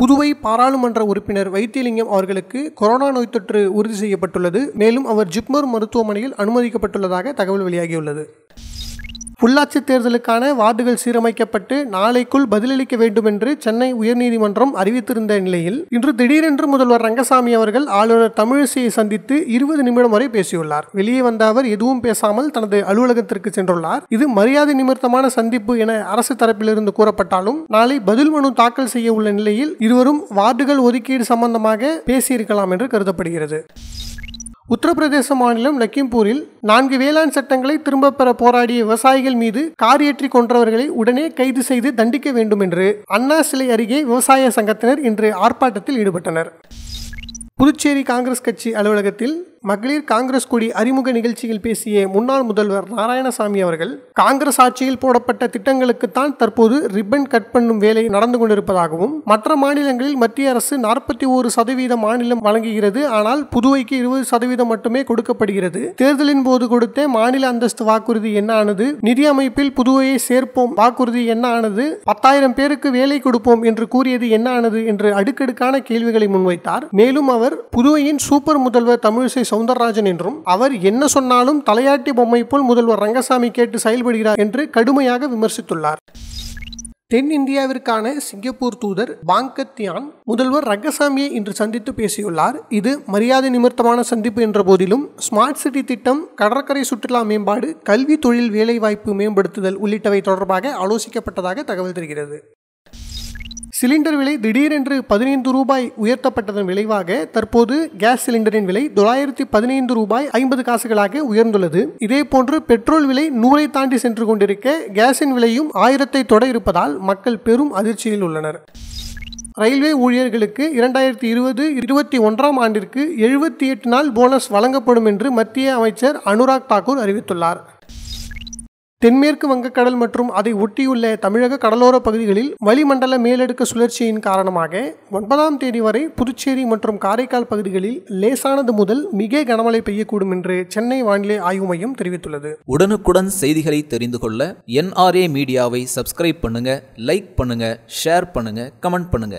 புதுவை பாராளுமன்ற உறுப்பினர் வைத்தியலிங்கம் அவர்களுக்கு கொரோனா நோய் தொற்று உறுதி செய்யப்பட்டுள்ளது மேலும் அவர் ஜிப்மர் மருத்துவமனையில் அனுமதிக்கப்பட்டுள்ளதாக தகவல் வெளியாகியுள்ளது உள்ளாட்சி தேர்தலுக்கான வார்டுகள் சீரமைக்கப்பட்டு நாளைக்குள் பதிலளிக்க வேண்டும் என்று சென்னை உயர்நீதிமன்றம் அறிவித்திருந்த நிலையில் இன்று திடீரென்று முதல்வர் ரங்கசாமி அவர்கள் ஆளுநர் தமிழிசையை சந்தித்து இருபது நிமிடம் வரை பேசியுள்ளார் வெளியே வந்த அவர் எதுவும் பேசாமல் தனது அலுவலகத்திற்கு சென்றுள்ளார் இது மரியாதை நிமித்தமான சந்திப்பு என அரசு தரப்பிலிருந்து கூறப்பட்டாலும் நாளை பதில் மனு தாக்கல் செய்ய உள்ள நிலையில் இருவரும் வார்டுகள் ஒதுக்கீடு சம்பந்தமாக பேசியிருக்கலாம் என்று கருதப்படுகிறது உத்தரப்பிரதேச மாநிலம் லக்கிம்பூரில் நான்கு வேளாண் சட்டங்களை திரும்பப் பெற போராடிய விவசாயிகள் மீது கார் ஏற்றி கொன்றவர்களை உடனே கைது செய்து தண்டிக்க வேண்டும் என்று அண்ணா சிலை அருகே விவசாய சங்கத்தினர் இன்று ஆர்ப்பாட்டத்தில் ஈடுபட்டனர் புதுச்சேரி காங்கிரஸ் கட்சி அலுவலகத்தில் மகளிர் காங்கிரஸ் கூடி அறிமுக நிகழ்ச்சியில் பேசிய முன்னாள் முதல்வர் நாராயணசாமி அவர்கள் காங்கிரஸ் ஆட்சியில் போடப்பட்ட திட்டங்களுக்குத்தான் தற்போது ரிப்பன் கட் பண்ணும் வேலை நடந்து கொண்டிருப்பதாகவும் மற்ற மாநிலங்களில் மத்திய அரசு நாற்பத்தி ஒரு சதவீத மாநிலம் வழங்குகிறது ஆனால் புதுவைக்கு இருபது சதவீதம் மட்டுமே கொடுக்கப்படுகிறது தேர்தலின் போது கொடுத்த மாநில அந்தஸ்து வாக்குறுதி என்ன ஆனது நிதி அமைப்பில் புதுவையை சேர்ப்போம் வாக்குறுதி என்ன ஆனது பத்தாயிரம் பேருக்கு வேலை கொடுப்போம் என்று கூறியது என்ன ஆனது என்று அடுக்கடுக்கான கேள்விகளை முன்வைத்தார் மேலும் அவர் புதுவையின் சூப்பர் முதல்வர் தமிழிசை சவுந்தரராஜன் என்றும் அவர் என்ன சொன்னாலும் தலையாட்டி பொம்மை போல் முதல்வர் ரங்கசாமி கேட்டு செயல்படுகிறார் என்று கடுமையாக விமர்சித்துள்ளார் தென்னிந்தியாவிற்கான சிங்கப்பூர் தூதர் பாங்கத்யான் முதல்வர் ரங்கசாமியை இன்று சந்தித்து பேசியுள்ளார் இது மரியாதை நிமித்தமான சந்திப்பு என்ற போதிலும் ஸ்மார்ட் சிட்டி திட்டம் கடற்கரை சுற்றுலா மேம்பாடு கல்வி தொழில் வேலைவாய்ப்பு மேம்படுத்துதல் உள்ளிட்டவை தொடர்பாக ஆலோசிக்கப்பட்டதாக தகவல் தெரிகிறது சிலிண்டர் விலை திடீரென்று பதினைந்து ரூபாய் உயர்த்தப்பட்டதன் விளைவாக தற்போது கேஸ் சிலிண்டரின் விலை தொள்ளாயிரத்தி பதினைந்து ரூபாய் ஐம்பது காசுகளாக உயர்ந்துள்ளது இதே போன்று பெட்ரோல் விலை நூறை தாண்டி சென்று கொண்டிருக்க கேஸின் விலையும் ஆயிரத்தை தொட இருப்பதால் மக்கள் பெரும் அதிர்ச்சியில் உள்ளனர் ரயில்வே ஊழியர்களுக்கு இரண்டாயிரத்தி இருபது இருபத்தி ஒன்றாம் ஆண்டிற்கு எழுபத்தி எட்டு நாள் போனஸ் வழங்கப்படும் என்று மத்திய அமைச்சர் அனுராக் தாக்கூர் அறிவித்துள்ளார் தென்மேற்கு வங்கக்கடல் மற்றும் அதை ஒட்டியுள்ள தமிழக கடலோர பகுதிகளில் வளிமண்டல மேலடுக்கு சுழற்சியின் காரணமாக ஒன்பதாம் தேதி வரை புதுச்சேரி மற்றும் காரைக்கால் பகுதிகளில் லேசானது முதல் மிக கனமழை பெய்யக்கூடும் என்று சென்னை வானிலை ஆய்வு மையம் தெரிவித்துள்ளது உடனுக்குடன் செய்திகளை தெரிந்து கொள்ள என்ஆர்ஏ மீடியாவை சப்ஸ்கிரைப் பண்ணுங்க லைக் பண்ணுங்க ஷேர் பண்ணுங்க கமெண்ட் பண்ணுங்க